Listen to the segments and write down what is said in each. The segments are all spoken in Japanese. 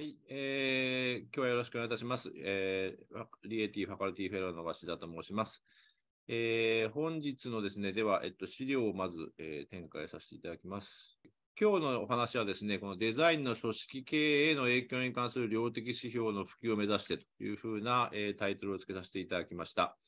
はい、えー、今日はよろしくお願いいたします。えー、リエティファカルティフェローの鷲田と申します。えー、本日のですね、では、えっと、資料をまず、えー、展開させていただきます。今日のお話はですね、このデザインの組織経営への影響に関する量的指標の普及を目指してというふうな、えー、タイトルをつけさせていただきました。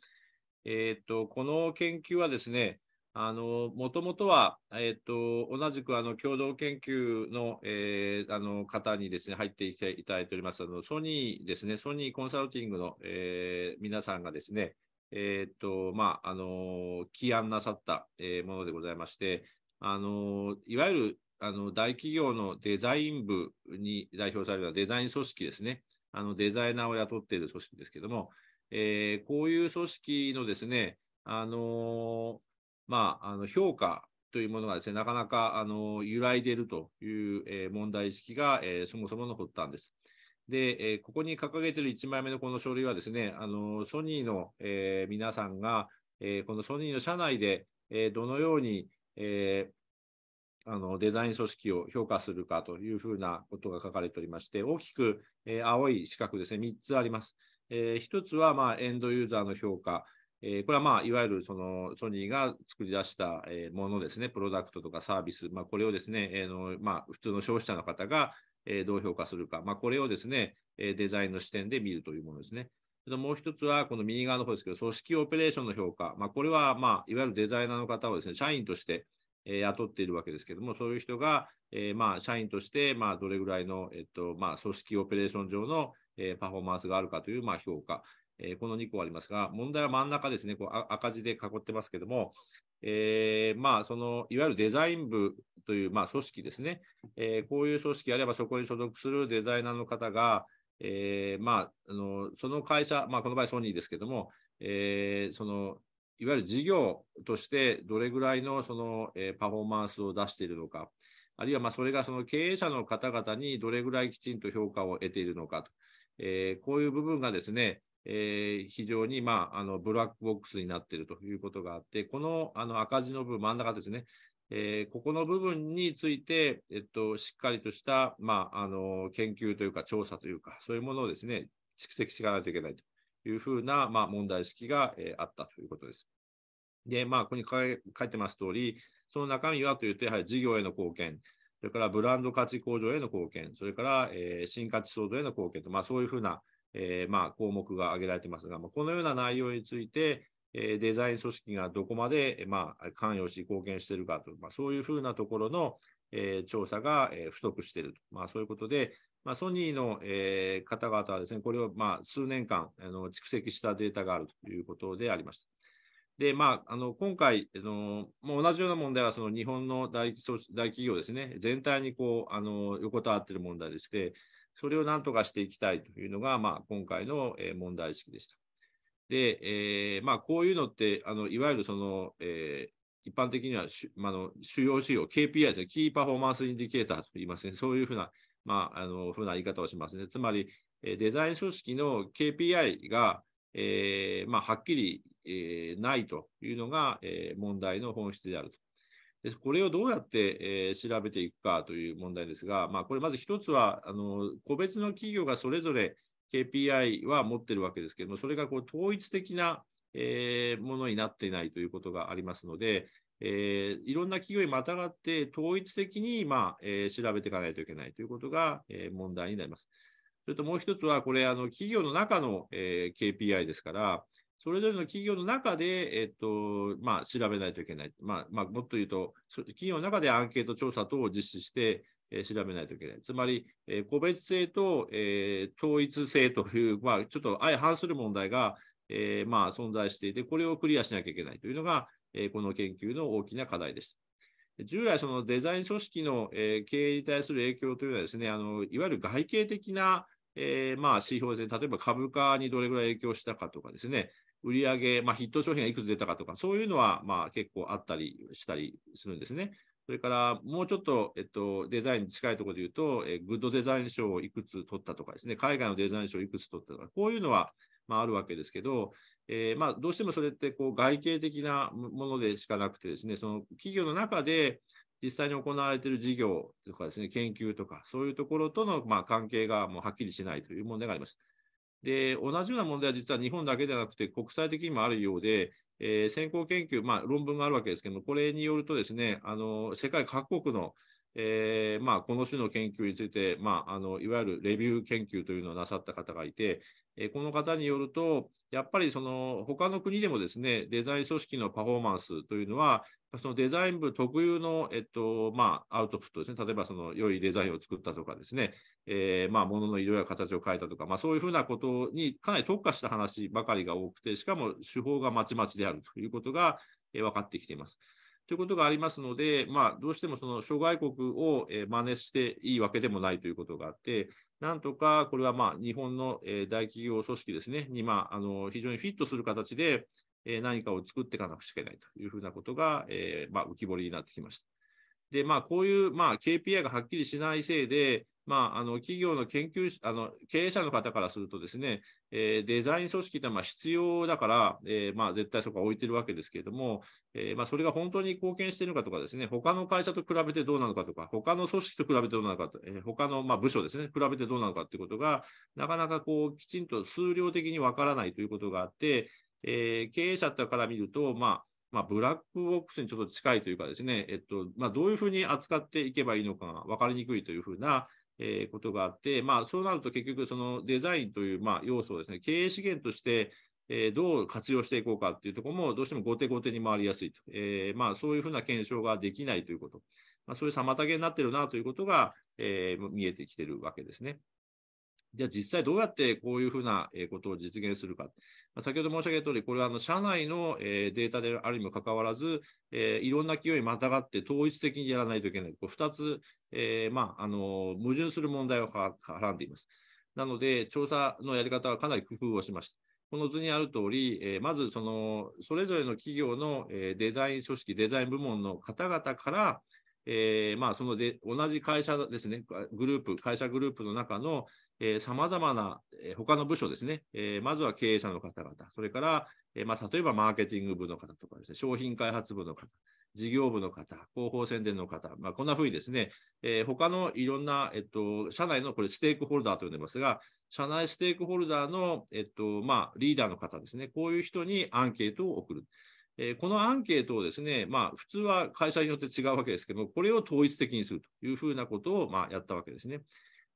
えー、っと、この研究はですね、あの、もともとは、えっ、ー、と、同じくあの共同研究の、えー、あの方にですね、入っていていただいております、あのソニーですね、ソニーコンサルティングの、えー、皆さんがですね、えっ、と、まあ、あの、起案なさった、えものでございまして、あの、いわゆるあの大企業のデザイン部に代表されるデザイン組織ですね、あのデザイナーを雇っている組織ですけども、えこういう組織のですね、あのまあ、あの評価というものがですね、なかなかあの揺らいでいるという、え問題意識が、えそもそもの発端です。で、えここに掲げている1枚目のこの書類はですね、あのソニーの、え皆さんが、えこのソニーの社内で、えどのように、えあのデザイン組織を評価するかというふうなことが書かれておりまして、大きく、え青い四角ですね、3つあります。え1つは、まエンドユーザーの評価、えこれはまあ、いわゆるそのソニーが作り出したものですね、プロダクトとかサービス、まあ、これをですね、えのまあ、普通の消費者の方がどう評価するか、まあ、これをですね、デザインの視点で見るというものですね。もう一つは、この右側の方ですけど、組織オペレーションの評価、まあ、これは、まあ、いわゆるデザイナーの方をですね、社員として、え雇っているわけですけども、そういう人が、えまあ、社員として、まあ、どれぐらいの、えっとまあ、組織オペレーション上の、えパフォーマンスがあるかという、まあ、評価、えー、この2個ありますが、問題は真ん中ですね、こう赤字で囲ってますけども、えー、まあ、そのいわゆるデザイン部という、まあ、組織ですね、えー、こういう組織あればそこに所属するデザイナーの方が、えまあ、あのその会社、まあ、この場合ソニーですけども、えそのいわゆる事業としてどれぐらいのその、えパフォーマンスを出しているのか、あるいはまそれがその経営者の方々にどれぐらいきちんと評価を得ているのかと、えこういう部分がですね、えー、非常に、まあ、あのブラックボックスになっているということがあって、このあの赤字の部分、真ん中ですね、えー、ここの部分について、えっと、しっかりとした、まあ、あの研究というか、調査というか、そういうものをですね蓄積しないといけないというふうな、まあ、問題意識が、えー、あったということです。で、まあ、ここに書いてます通り、その中身はというと、やはり事業への貢献、それからブランド価値向上への貢献、それから、えー、新価値創造への貢献と、まあ、そういうふうなえー、まあ、項目が挙げられていますが、まあ、このような内容について、えー、デザイン組織がどこまで、まあ、関与し貢献しているかと、まあ、そういうふうなところの、えー、調査が、えー、不足していると、まあ、そういうことで、まあ、ソニーの、えー、方々はですね、これを、まあ、数年間あの蓄積したデータがあるということでありました。で、まあ、あの今回の、もう同じような問題は、その日本の大大企業ですね、全体にこうあの横たわっている問題でして、それをなんとかしていきたいというのが、まあ、今回の問題意識でした。で、えー、まあ、こういうのって、あのいわゆるその、えー一般的には、まあの、主要指標、KPI ですね、キーパフォーマンスインディケーターと言いますね、そういうふうな、まあ、あのふうな言い方をしますね。つまり、デザイン組織の KPI が、えーまあ、はっきり、えー、ないというのが、えー、問題の本質であるとでこれをどうやって、えー、調べていくかという問題ですが、まあ、これまず1つはあの個別の企業がそれぞれ KPI は持ってるわけですけども、それがこう統一的な、えー、ものになっていないということがありますので、えー、いろんな企業にまたがって統一的に、まあえー、調べていかないといけないということが、えー、問題になります。それともう一つは、これ、あの企業の中の、え KPI ですから、それぞれの企業の中で、えっとまあ、調べないといけない、まあまあ、もっと言うと、企業の中でアンケート調査等を実施して、え調べないといけない。つまり、え個別性と、えー、統一性という、まあ、ちょっと相反する問題が、えー、まあ、存在していて、これをクリアしなきゃいけないというのが、えー、この研究の大きな課題です。従来、そのデザイン組織の、え経営に対する影響というのはですね、あのいわゆる外形的な、えまあ、指標ですね、例えば株価にどれぐらい影響したかとかですね、売上、まあ、ヒット商品がいくつ出たかとか、そういうのは、まあ、結構あったりしたりするんですね。それから、もうちょっと、えっと、デザインに近いところで言うと、えグッドデザイン賞をいくつ取ったとかですね、海外のデザイン賞をいくつ取ったとか、こういうのは、まあ、あるわけですけど、えー、まあ、どうしてもそれってこう外形的なものでしかなくてですね、その企業の中で実際に行われている事業とかですね、研究とか、そういうところとのまあ関係がもうはっきりしないという問題があります。で、同じような問題は実は日本だけではなくて国際的にもあるようで、えー、先行研究、まあ、論文があるわけですけども、これによるとですね、あの世界各国の、えーまあ、この種の研究について、まあ、あのいわゆるレビュー研究というのをなさった方がいて、えー、この方によると、やっぱりその他の国でもですね、デザイン組織のパフォーマンスというのは、そのデザイン部特有の、えっとまあ、アウトプットですね、例えばその良いデザインを作ったとかですね、えー、まあ、物の色や形を変えたとか、まあ、そういうふうなことにかなり特化した話ばかりが多くて、しかも手法がまちまちであるということが、えー、分かってきています。ということがありますので、まあ、どうしてもその諸外国を、えー、真似していいわけでもないということがあって、なんとかこれはまあ日本の、え大企業組織ですね、に、まあ、あの非常にフィットする形で、え何かを作っていかなくちゃいけないというふうなことが、えーまあ、浮き彫りになってきました。で、まあ、こういう、まあ、KPI がはっきりしないせいで、まあ、あの企業の研究あの経営者の方からするとですね、えー、デザイン組織ってまあ必要だから、えー、まあ、絶対そこは置いてるわけですけれども、えー、まあ、それが本当に貢献しているかとかですね、他の会社と比べてどうなのかとか、他の組織と比べてどうなのかと、え他のま部署ですね、比べてどうなのかということが、なかなかこうきちんと数量的にわからないということがあって、え経営者から見ると、まあまあ、ブラックボックスにちょっと近いというかですね、えっとまあ、どういうふうに扱っていけばいいのかが分かりにくいというふうな、えー、ことがあって、まあ、そうなると結局、そのデザインという、まあ、要素をですね、経営資源として、えー、どう活用していこうかっていうところも、どうしても後手後手に回りやすいと。えー、まあ、そういうふうな検証ができないということ。まあ、そういう妨げになってるなということが、え見えてきてるわけですね。じゃあ実際どうやってこういうふうなことを実現するか。先ほど申し上げた通り、これはあの社内のデータであるにもかかわらず、いろんな企業にまたがって統一的にやらないといけない。こう2つ、えー、まあ、あの矛盾する問題をはらんでいます。なので、調査のやり方はかなり工夫をしました。この図にある通り、えー、まずその、それぞれの企業のデザイン組織、デザイン部門の方々から、えーまあ、そので同じ会社ですね、グループ、会社グループの中の、さまざまな、え他の部署ですね、えー、まずは経営者の方々、それから、えー、まあ、例えばマーケティング部の方とかですね、商品開発部の方、事業部の方、広報宣伝の方、まあ、こんなふうにですね、えー、他のいろんな、えっと、社内のこれステークホルダーと呼んでますが、社内ステークホルダーの、えっとまあ、リーダーの方ですね、こういう人にアンケートを送る。えー、このアンケートをですね、まあ、普通は会社によって違うわけですけども、これを統一的にするというふうなことを、まあ、やったわけですね。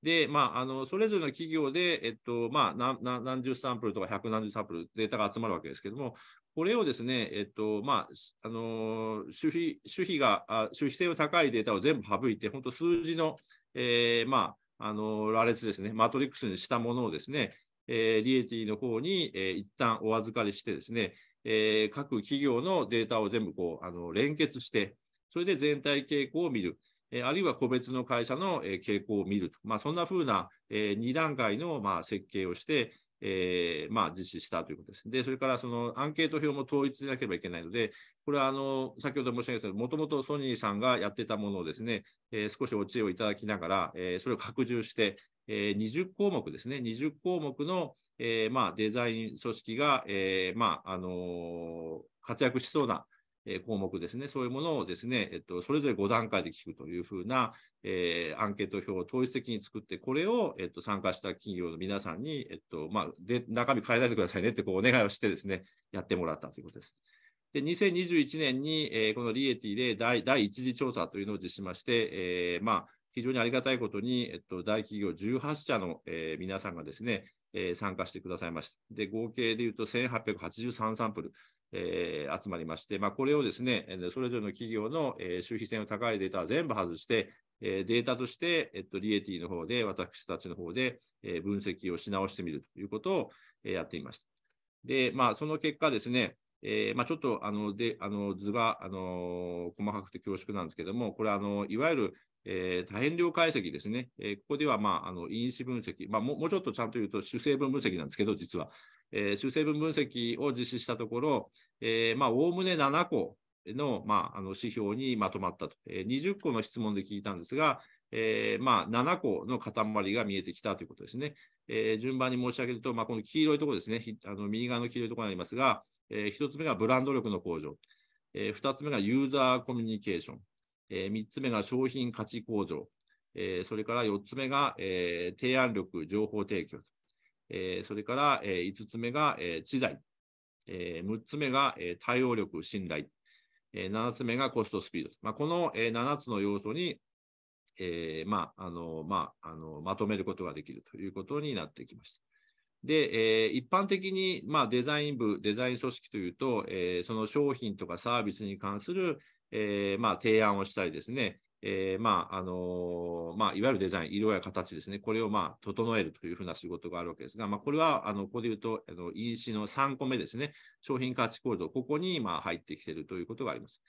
で、まあ、あのそれぞれの企業で、えっとまあ、何何十サンプルとか百何十サンプルデータが集まるわけですけども、これをですね、えっとまああの主費主費があ主費性の高いデータを全部省いて、本当数字の、えー、まあ、あの羅列ですね、マトリックスにしたものをですね、えー、リエティの方に、えー、一旦お預かりしてですね、えー、各企業のデータを全部こうあの連結して、それで全体傾向を見る。えあるいは個別の会社の、え傾向を見ると、まあ、そんなふうな、え2段階の、ま設計をして、えー、まあ、実施したということです。で、それからそのアンケート表も統一しなければいけないので、これはあの先ほど申し上げたように、もともとソニーさんがやってたものをですね、えー、少しお知恵をいただきながら、えー、それを拡充して、え20項目ですね、20項目の、えまあ、デザイン組織が、えまあ、あの活躍しそうなえ項目ですね、そういうものをですね、えっと、それぞれ5段階で聞くというふうな、えー、アンケート表を統一的に作って、これを、えっと、参加した企業の皆さんに、えっとまあ、で中身変えないでくださいねってこうお願いをしてですね、やってもらったということです。で2021年に、えー、このリエティで第第一次調査というのを実施しまして、えー、まあ、非常にありがたいことに、えっと、大企業18社の、えー、皆さんがですね、えー、参加してくださいました。で、合計でいうと1883サンプル。えー、集まりまして、まあ、これをですね、それぞれの企業の、えー、周比性の高いデータ全部外して、えー、データとして、えっと、リエティの方で、私たちの方で、えー、分析をし直してみるということを、えー、やっていました。で、まあ、その結果ですね、えーまあ、ちょっとあのであの図が、あの細かくて恐縮なんですけども、これあの、いわゆる、えー、多変量解析ですね、えー、ここでは、まあ、あの因子分析、まあも、もうちょっとちゃんと言うと主成分分析なんですけど、実は、えー、修正分分析を実施したところ、えまあ、おおむね7個の、まあ、あの指標にまとまったと、えー、20個の質問で聞いたんですが、えー、まあ、7個の塊が見えてきたということですね。えー、順番に申し上げると、まあ、この黄色いところですね、あの右側の黄色いところになりますが、え1つ目がブランド力の向上、え2つ目がユーザーコミュニケーション、え3つ目が商品価値向上、えそれから4つ目が、え提案力、情報提供と、えー、それから、えー、5つ目が、えー、知財、えー、6つ目が、えー、対応力、信頼、えー、7つ目がコストスピード。まあ、この、えー、7つの要素に、えーまああのまあ、あのまとめることができるということになってきました。で、えー、一般的に、まあ、デザイン部、デザイン組織というと、えー、その商品とかサービスに関する、えーまあ、提案をしたりですね、えー、まあ、あのまあ、いわゆるデザイン、色や形ですね、これを、まあ、整えるというふうな仕事があるわけですが、まあ、これは、あの、ここで言うと、あの、EC の3個目ですね、商品価値構造、ここに、まあ、入ってきているということがあります。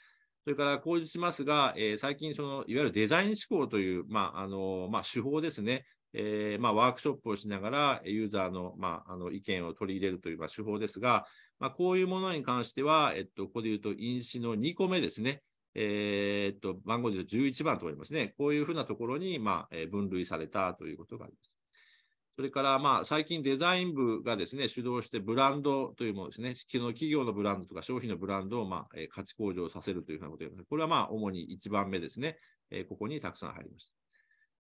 それから、講じしますが、えー、最近、その、いわゆるデザイン思考という、まあ、あのまあ、手法ですね、えー、まあ、ワークショップをしながら、ユーザーの,、まあ、あの意見を取り入れるという、まあ、手法ですが、まあ、こういうものに関しては、えっと、ここで言うと、飲酒の2個目ですね、えー、っと、番号で11番とかありますね。こういうふうなところに、まあ、えー、分類されたということがあります。それから、まあ、最近デザイン部がですね、主導してブランドというものですね、昨日企業のブランドとか商品のブランドを、まあ、えー、価値向上させるというふうなことです。これはまあ、主に1番目ですね、えー、ここにたくさん入りました。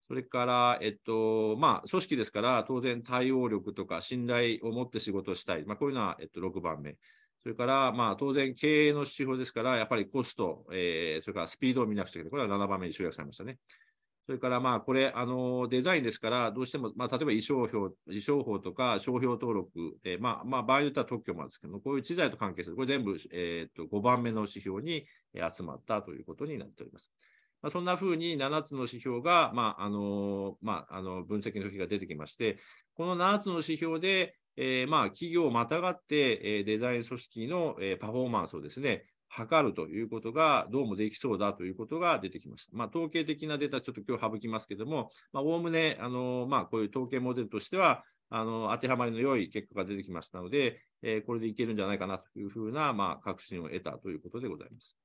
それから、えっと、まあ、組織ですから、当然対応力とか信頼を持って仕事したい。まあ、こういうのは、えっと、6番目。それから、まあ、当然、経営の指標ですから、やっぱりコスト、えー、それからスピードを見なくちゃいけない。これは7番目に集約されましたね。それから、まあ、これ、あの、デザインですから、どうしても、まあ、例えば、衣装表、衣装法とか、商標登録、えー、まあ、まあ、場合によっては特許もあるんですけども、こういう知財と関係する、これ全部、えっ、と、5番目の指標に集まったということになっております。まあ、そんなふうに7つの指標が、まああのまあ、あの分析の時が出てきまして、この7つの指標で、えー、まあ、企業をまたがって、えデザイン組織の、えパフォーマンスをですね、測るということがどうもできそうだということが出てきました。まあ、統計的なデータ、ちょっと今日省きますけども、おおむねあの、まあ、こういう統計モデルとしては、あの当てはまりの良い結果が出てきましたので、えー、これでいけるんじゃないかなというふうな、まあ、確信を得たということでございます。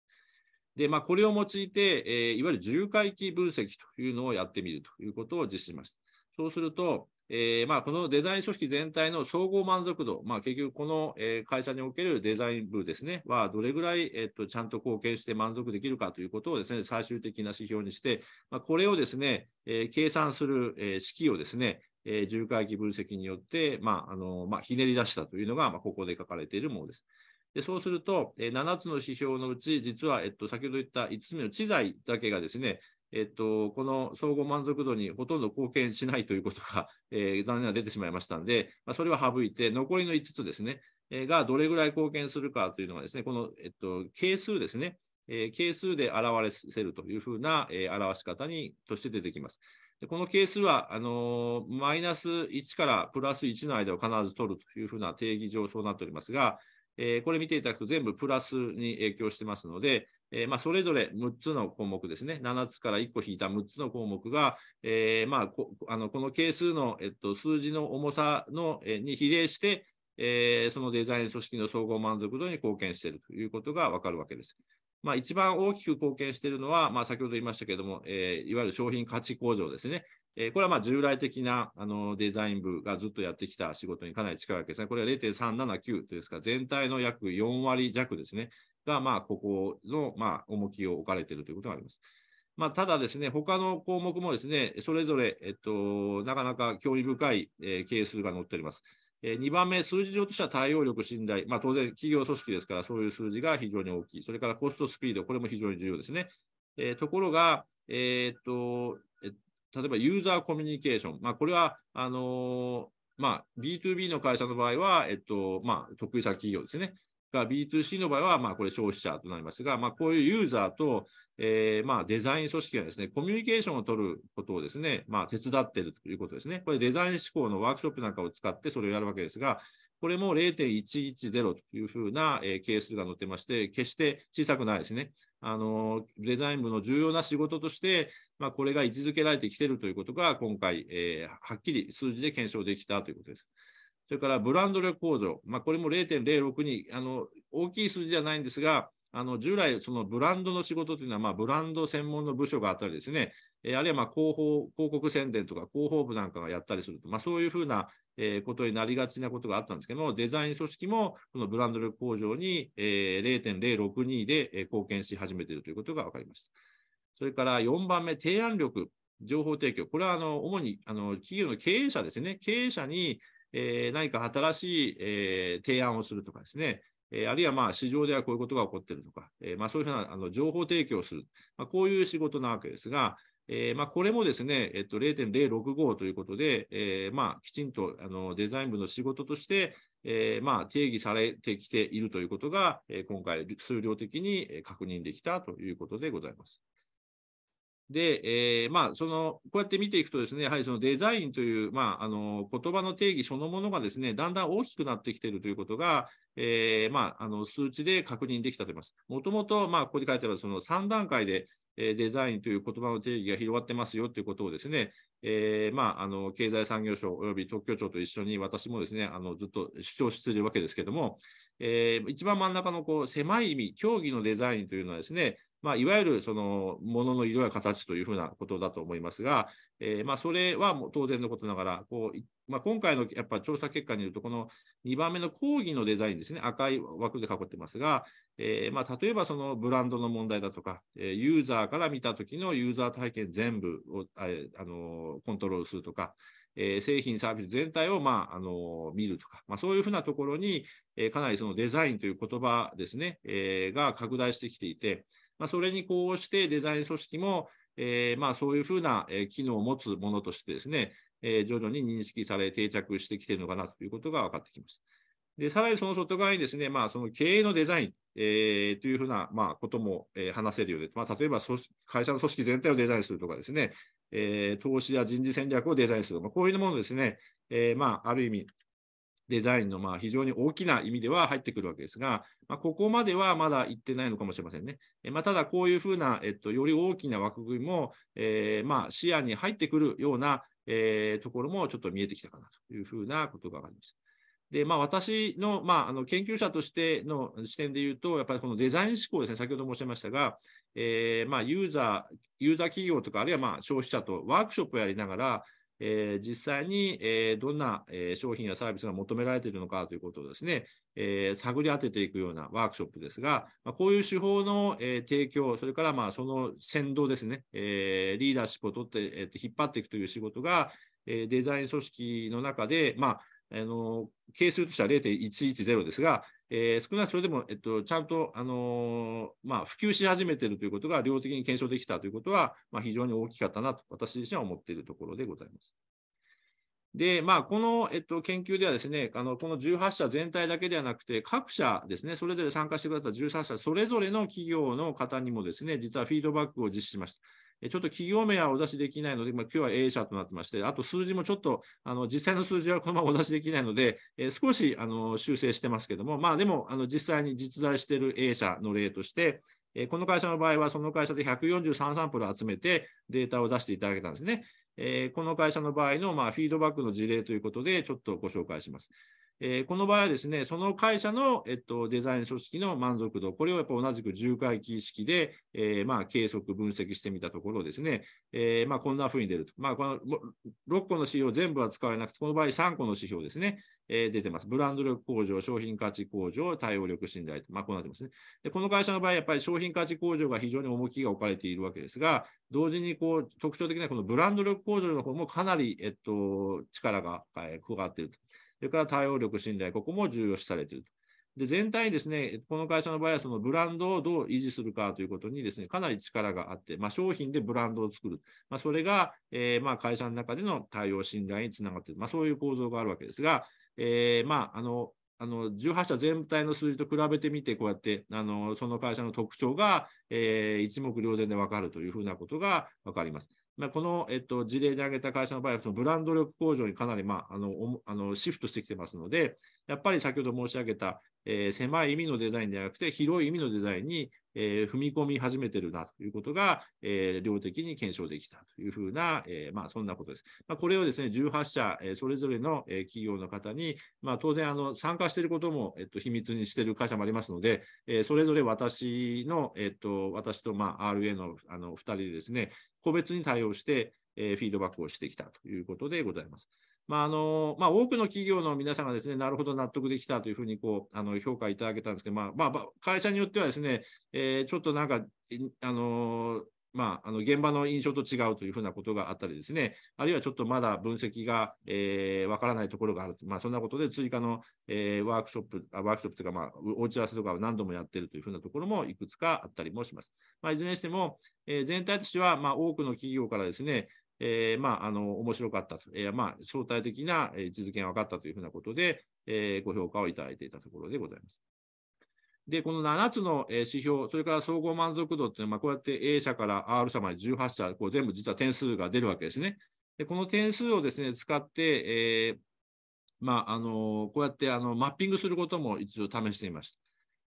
で、まあ、これを用いて、えー、いわゆる重回帰分析というのをやってみるということを実施しました。そうすると、えー、まあ、このデザイン組織全体の総合満足度、まあ、結局この、え会社におけるデザイン部ですね、はどれぐらい、えっと、ちゃんと貢献して満足できるかということをですね、最終的な指標にして、まあ、これをですね、え計算する、え式をですね、え重回帰分析によって、まあ、あのまあ、ひねり出したというのが、まここで書かれているものです。でそうすると、え7つの指標のうち、実は、えっと、先ほど言った5つ目の知財だけがですね、えっと、この総合満足度にほとんど貢献しないということが、えー、残念な出てしまいましたので、まあ、それは省いて、残りの5つですね、えー、がどれぐらい貢献するかというのがですね、この、えっと、係数ですね、えー、係数で表せるというふうな、え表し方にとして出てきます。でこの係数はあのマイナス1からプラス1の間を必ず取るというふうな定義上そうなっておりますが、えー、これ見ていただくと全部プラスに影響してますので、えー、まあ、それぞれ6つの項目ですね、7つから1個引いた6つの項目が、えー、まあ、こあのこの係数の、えっと、数字の重さの、えに比例して、えそのデザイン組織の総合満足度に貢献しているということが分かるわけです。まあ、一番大きく貢献しているのは、まあ、先ほど言いましたけれども、えいわゆる商品価値向上ですね。えこれはま従来的なあのデザイン部がずっとやってきた仕事にかなり近いわけですね。これは0.379ですから、全体の約4割弱ですね。が、まあ、ここの、まあ、重きを置かれているということがあります。まあ、ただですね、他の項目もですね、それぞれ、えっと、なかなか興味深い、えー、係数が載っております。えー、2番目、数字上としては対応力、信頼、まあ、当然企業組織ですから、そういう数字が非常に大きい。それからコストスピード、これも非常に重要ですね。えー、ところが、えー、っと、え例えばユーザーコミュニケーション、まあ、これはあのー、まあ、B2B の会社の場合は、えっとまあ、得意先企業ですね。が B2C の場合は、まあ、これ消費者となりますが、まあ、こういうユーザーと、えー、まあ、デザイン組織がですね、コミュニケーションを取ることをですね、まあ、手伝っているということですね。これデザイン思考のワークショップなんかを使ってそれをやるわけですが、これも0.110というふうな、え係数が載ってまして、決して小さくないですね。あのデザイン部の重要な仕事として、まあ、これが位置づけられてきているということが、今回、えー、はっきり数字で検証できたということです。それからブランド力向上、まあ、これも0.06にあの大きい数字じゃないんですが、あの従来、そのブランドの仕事というのは、まブランド専門の部署があったりですね、えー、あるいはまあ広報広告宣伝とか広報部なんかがやったりすると、まあ、そういうふうな、えー、ことになりがちなことがあったんですけども、デザイン組織もこのブランド力向上に、えー、0.062で、え貢献し始めているということが分かりました。それから4番目、提案力、情報提供。これはあの主にあの企業の経営者ですね、経営者にえー、何か新しい、えー、提案をするとかですね、えー、あるいはまあ市場ではこういうことが起こっているとか、えまあ、そういうふうなあの情報提供をする、まあ、こういう仕事なわけですが、えまあ、これもですね、えっと、0.065ということで、えまあ、きちんとあのデザイン部の仕事として、えまあ、定義されてきているということが、え今回、数量的に確認できたということでございます。で、えー、まあ、その、こうやって見ていくとですね、やはりそのデザインという、まあ、あの、言葉の定義そのものがですね、だんだん大きくなってきているということが、えー、まあ、あの、数値で確認できたと思います。もともと、まあ、ここに書いてあるその3段階で、えデザインという言葉の定義が広がってますよということをですね、えー、まあ、あの、経済産業省及び特許庁と一緒に私もですね、あの、ずっと主張しているわけですけども、えー、一番真ん中のこう、狭い意味、競技のデザインというのはですね、まあ、いわゆるそのものの色や形というふうなことだと思いますが、えー、まあ、それはもう当然のことながら、こうまあ、今回のやっぱ調査結果によると、この2番目の講義のデザインですね、赤い枠で囲ってますが、えー、まあ、例えばそのブランドの問題だとか、ユーザーから見た時のユーザー体験全部をあのコントロールするとか、えー、製品、サービス全体を、まあ、あの見るとか、まあ、そういうふうなところに、えー、かなりそのデザインという言葉ですね、えー、が拡大してきていて、まあ、それにこうしてデザイン組織も、えー、まあそういうふうな機能を持つものとしてですね、えー、徐々に認識され、定着してきているのかなということが分かってきました。で、さらにその外側にですね、まあ、その経営のデザイン、えー、というふうな、まあ、ことも、えー、話せるようで、まあ、例えば会社の組織全体をデザインするとかですね、えー、投資や人事戦略をデザインするとか、まあ、こういうものですね、えー、まあ、ある意味、デザインのまあ非常に大きな意味では入ってくるわけですが、まあ、ここまではまだ行ってないのかもしれませんね。えまあ、ただ、こういうふうな、えっと、より大きな枠組みも、えー、まあ視野に入ってくるような、えー、ところもちょっと見えてきたかなというふうなことが分かりました。で、まあ、私の,、まあ、あの研究者としての視点で言うと、やっぱりこのデザイン思考ですね、先ほど申し上げましたが、えー、まあ、ユーザー、ユーザー企業とか、あるいはまあ消費者とワークショップをやりながら、えー、実際に、えー、どんな、えー、商品やサービスが求められているのかということをですね、え探り当てていくようなワークショップですが、まあ、こういう手法の、え提供、それからまあその先導ですね、えリーダーシップを取って、えー、引っ張っていくという仕事が、えデザイン組織の中で、まああの係数としては0.110ですが、えー、少なくともでも、えっと、ちゃんと、あのー、まあ、普及し始めているということが量的に検証できたということは、まあ、非常に大きかったなと私自身は思っているところでございます。で、まあ、この、えっと、研究ではですね、あの、この18社全体だけではなくて、各社ですね、それぞれ参加してくださった18社、それぞれの企業の方にもですね、実はフィードバックを実施しました。ちょっと企業名はお出しできないので、まあ、今日は A 社となってまして、あと数字もちょっと、あの、実際の数字はこのままお出しできないので、えー、少し、あの、修正してますけども、まあでも、あの、実際に実在している A 社の例として、えー、この会社の場合は、その会社で143サンプル集めてデータを出していただけたんですね。えー、この会社の場合の、まあ、フィードバックの事例ということで、ちょっとご紹介します。えー、この場合はですね、その会社の、えっと、デザイン組織の満足度、これをやっぱ同じく重回帰式で、えー、まあ、計測、分析してみたところですね、えー、まあ、こんな風に出ると。まあ、この6個の指標全部は使われなくて、この場合3個の指標ですね、え出てます。ブランド力向上、商品価値向上、対応力信頼と、まあ、こうなってますねで。この会社の場合、やっぱり商品価値向上が非常に重きが置かれているわけですが、同時にこう特徴的なこのブランド力向上の方もかなり、えっと、力が、え加わっていると。それから対応力、信頼、ここも重要視されていると。で全体ですね、この会社の場合はそのブランドをどう維持するかということにですね、かなり力があって、まあ、商品でブランドを作る。まあ、それが、えー、まあ会社の中での対応、信頼につながっている。まあ、そういう構造があるわけですが、えー、まあ、あの、あの18社全体の数字と比べてみて、こうやってあのその会社の特徴が、えー、一目瞭然で分かるというふうなことが分かります。まあ、この、えっと、事例で挙げた会社の場合は、そのブランド力向上にかなり、まあ、あのあのシフトしてきてますので、やっぱり先ほど申し上げた、えー、狭い意味のデザインではなくて、広い意味のデザインに、えー、踏み込み始めてるなということが、えー、量的に検証できたというふうな、えまあ、そんなことです。まあ、これをですね、18社、えそれぞれの、え企業の方に、まあ、当然あの、参加していることも、えと、秘密にしている会社もありますので、えそれぞれ私の、えと、私と、まあ、RA のあの2人でですね、個別に対応して、えフィードバックをしてきたということでございます。まああのまあ、多くの企業の皆さんがですね、なるほど納得できたというふうにこうあの評価いただけたんですけど、まあまあ、会社によってはですね、えー、ちょっとなんか、あのまあ、あの現場の印象と違うというふうなことがあったりですね、あるいはちょっとまだ分析がわ、えー、からないところがあると、まあ、そんなことで追加の、えー、ワークショップ、ワークショップというか、まあ、お打ち合わせとかを何度もやっているというふうなところもいくつかあったりもします。まあ、いずれにしても、えー、全体としては、まあ、多くの企業からですね、えー、まあ、あの、面白かったと、えー、まあ、相対的な実現が分かったというふうなことで、えー、ご評価をいただいていたところでございます。で、この7つの指標、それから総合満足度っていうのは、こうやって A 社から R 社まで18社、こう全部実は点数が出るわけですね。で、この点数をですね、使って、えー、まあ、あの、こうやってあのマッピングすることも一応試してみました。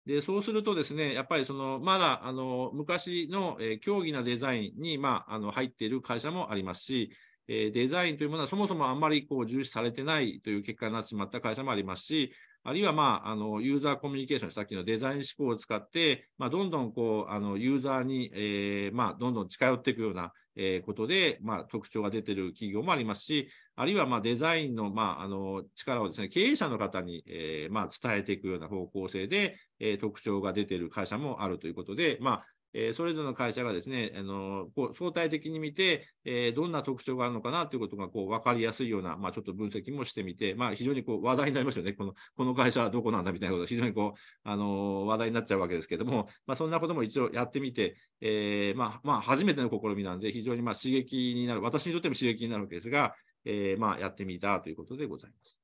で、そうするとですね、やっぱりその、まだ、あの、昔の、えー、競技なデザインに、まあ、あの、入っている会社もありますし、えー、デザインというものはそもそもあんまりこう重視されてないという結果になってしまった会社もありますし、あるいは、まあ、あのユーザーコミュニケーション、さっきのデザイン思考を使って、まあ、どんどんこうあのユーザーに、えーまあ、どんどん近寄っていくような、えー、ことで、まあ、特徴が出ている企業もありますし、あるいは、まあ、デザインの,、まあ、あの力をです、ね、経営者の方に、えーまあ、伝えていくような方向性で、えー、特徴が出ている会社もあるということで、まあえー、それぞれの会社がですね、あのこう相対的に見て、えー、どんな特徴があるのかなということがこう分かりやすいような、まあ、ちょっと分析もしてみて、まあ、非常にこう話題になりますよねこの、この会社はどこなんだみたいなことが非常にこう、あの話題になっちゃうわけですけども、まあ、そんなことも一応やってみて、えー、まあまあ、初めての試みなんで、非常にまあ刺激になる、私にとっても刺激になるわけですが、えー、まあやってみたということでございます。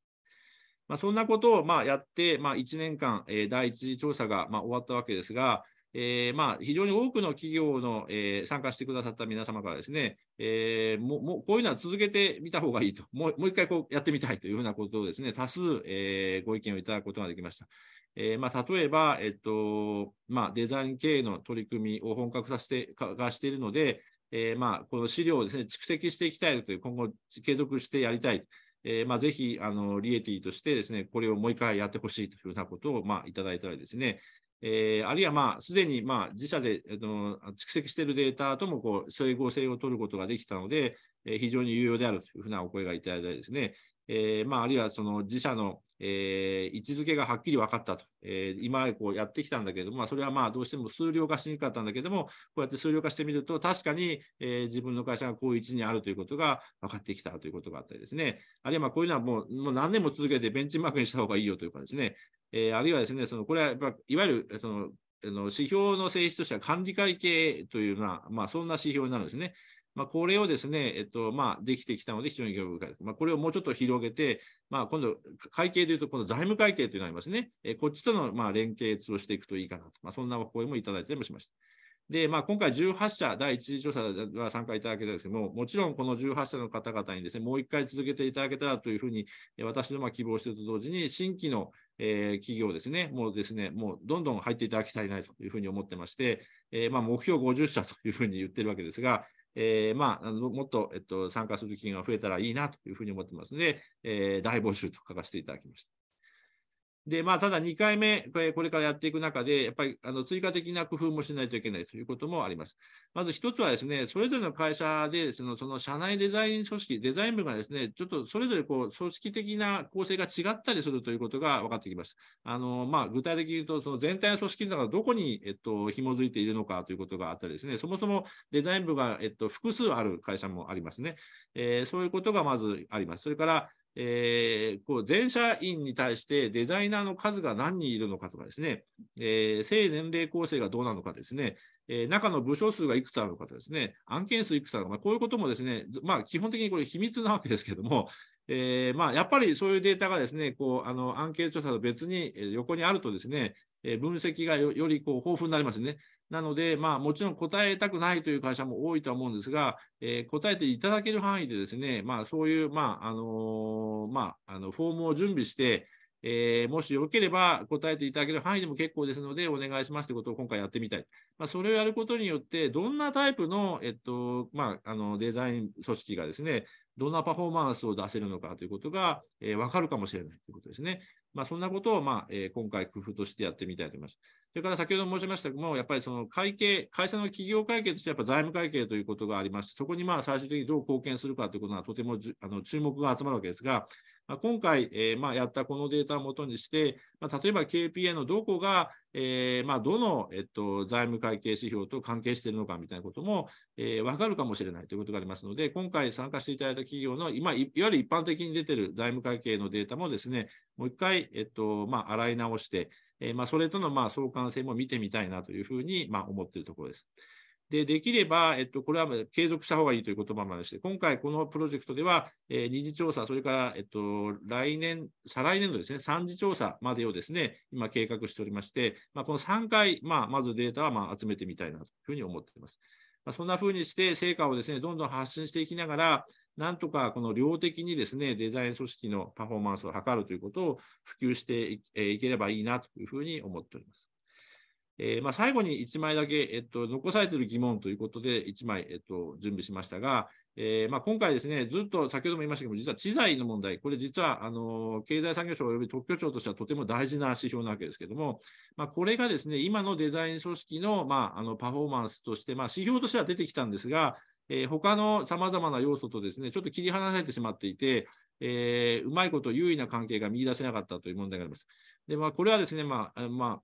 まあ、そんなことをまあやって、まあ、1年間、えー、第1次調査がまあ終わったわけですが、えー、まあ、非常に多くの企業の、えー、参加してくださった皆様からですね、えー、ももこういうのは続けてみた方がいいと、もうもう一回こうやってみたいというふうなことをですね、多数、えー、ご意見をいただくことができました。えーまあ、例えば、えっとまあ、デザイン経営の取り組みを本格させて化しているので、えーまあ、この資料をです、ね、蓄積していきたいという、今後継続してやりたい。えーまあ、ぜひあの、リエティとしてですね、これをもう一回やってほしいというふうなことを、まあ、いただいたらですね、えー、あるいはまあすでにまあ自社で、えっと蓄積しているデータともこう整合性を取ることができたので、えー、非常に有用であるというふうなお声がいただいたりですね、えーまあ、あるいはその自社の、えー、位置づけがはっきり分かったと、えー、今こうやってきたんだけども、まあ、それはまあどうしても数量化しにくかったんだけども、こうやって数量化してみると、確かに、えー、自分の会社がこういう位置にあるということが分かってきたということがあったりですね、あるいはまあこういうのはもうもう何年も続けてベンチマークにした方がいいよというかですね、えー、あるいはですね、そのこれはやっぱいわゆるそのの指標の性質としては管理会計というような、まあ、そんな指標になるんですね。まあ、これをですね、えとまあ、できてきたので非常に興味深い。まあ、これをもうちょっと広げて、まあ、今度、会計でいうと、この財務会計というのがありますね。えこっちとのまあ連携をしていくといいかなと、まあ、そんなお声もいただいたりもしました。で、まあ、今回18社、第1次調査は参加いただけたんですけども、もちろんこの18社の方々にですね、もう1回続けていただけたらというふうに、私どもは希望していると同時に、新規のえー、企業ですね、もうですね、もうどんどん入っていただきたいなというふうに思ってまして、えー、まあ、目標50社というふうに言ってるわけですが、えー、まあ、もっと、えっと、参加する企業が増えたらいいなというふうに思ってますので、え大募集と書かせていただきました。で、まあ、ただ2回目、これこれからやっていく中で、やっぱりあの追加的な工夫もしないといけないということもあります。まず1つはですね、それぞれの会社で、そのその社内デザイン組織、デザイン部がですね、ちょっとそれぞれこう組織的な構成が違ったりするということが分かってきました。あのまあ、具体的に言うと、その全体の組織の中どこに、えっと、紐づいているのかということがあったりですね、そもそもデザイン部が、えっと、複数ある会社もありますね。えー、そういうことがまずあります。それから、えー、こう全社員に対してデザイナーの数が何人いるのかとかですね、えー、性年齢構成がどうなのかですね、えー、中の部署数がいくつあるのかとですね、案件数いくつあるのか、こういうこともですね、まあ、基本的にこれ秘密なわけですけども、えー、まあ、やっぱりそういうデータがですね、こうあのアンケート調査と別に横にあるとですね、分析がよりこう豊富になりますね。なので、まあ、もちろん答えたくないという会社も多いとは思うんですが、えー、答えていただける範囲でですね、まあ、そういう、まああのー、まあ、あのフォームを準備して、えー、もしよければ答えていただける範囲でも結構ですので、お願いしますということを今回やってみたい。まあ、それをやることによって、どんなタイプの,、えっとまあ、あのデザイン組織がですね、どんなパフォーマンスを出せるのかということが、えー、分かるかもしれないということですね。まあ、そんなことを、まあえー、今回工夫としてやってみたいと思います。それから先ほど申し上げましたけども、やっぱりその会計、会社の企業会計としてやっぱ財務会計ということがありまして、そこにまあ最終的にどう貢献するかということがとてもじあの注目が集まるわけですが、まあ、今回、えーまあ、やったこのデータをもとにして、まあ、例えば KPI のどこが、えーまあ、どの、えっと、財務会計指標と関係しているのかみたいなことも、えー、分かるかもしれないということがありますので、今回参加していただいた企業の今、いわゆる一般的に出ている財務会計のデータもですね、もう一回、えっとまあ、洗い直して、えーまあ、それとのまあ相関性も見てみたいなというふうにまあ思っているところです。で、できれば、えっと、これは継続した方がいいという言葉までして、今回このプロジェクトでは、えー、二次調査、それから、えっと、来年、再来年度ですね、三次調査までをですね、今計画しておりまして、まあ、この3回、まあ、まずデータはまあ集めてみたいなというふうに思っています。まあ、そんなふうにして、成果をですね、どんどん発信していきながら、なんとかこの量的にですね、デザイン組織のパフォーマンスを図るということを普及していければいいなというふうに思っております。えー、まあ、最後に1枚だけ、えっと、残されている疑問ということで、1枚、えっと、準備しましたが、えー、まあ、今回ですね、ずっと先ほども言いましたけども、実は知財の問題、これ実はあの経済産業省及び特許庁としてはとても大事な指標なわけですけども、まあ、これがですね、今のデザイン組織の,、まあ、あのパフォーマンスとして、ま指標としては出てきたんですが、えー、他のさまざまな要素とですね、ちょっと切り離されてしまっていて、えー、うまいこと優位な関係が見出せなかったという問題があります。でまあ、これはですね、まあまあ、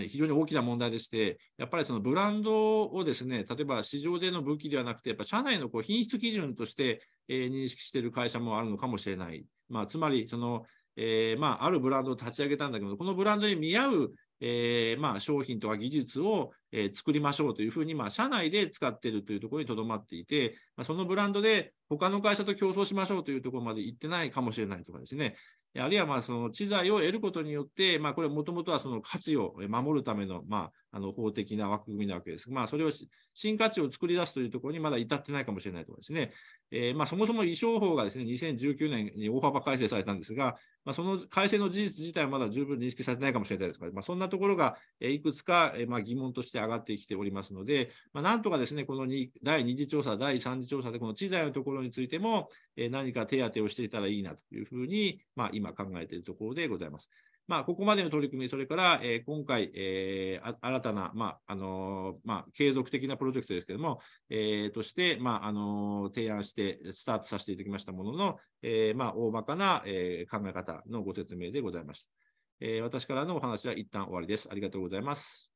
非常に大きな問題でして、やっぱりそのブランドをですね、例えば市場での武器ではなくて、やっぱ社内のこう品質基準として、えー、認識している会社もあるのかもしれない。まあ、つまり、その、えー、まあ、あるブランドを立ち上げたんだけど、このブランドに見合う、えー、まあ、商品とか技術を、え作りましょうというふうに、まあ、社内で使っているというところにとどまっていて、まあ、そのブランドで他の会社と競争しましょうというところまで行ってないかもしれないとかですね、あるいはまあその知財を得ることによって、まあ、これもともとはその価値を守るための、まあ、あの法的な枠組みなわけです。まあ、それを新価値を作り出すというところにまだ至ってないかもしれないところですね。えー、まあ、そもそも衣装法がですね、2019年に大幅改正されたんですが、まあ、その改正の事実自体はまだ十分認識されてないかもしれないですから、まあ、そんなところがいくつか、まあ、疑問として上がってきておりますので、まあ、なんとかですね、この2第2次調査、第3次調査で、この知財のところについても、何か手当てをしていたらいいなというふうに、まあ、今考えているところでございます。まあ、ここまでの取り組み、それから、えー、今回、えー、新たな、まああのー、まあ、継続的なプロジェクトですけれども、えー、として、まああの提案してスタートさせていただきましたものの、えまあ、大まかな、え考え方のご説明でございました、え私からのお話は一旦終わりです。ありがとうございます。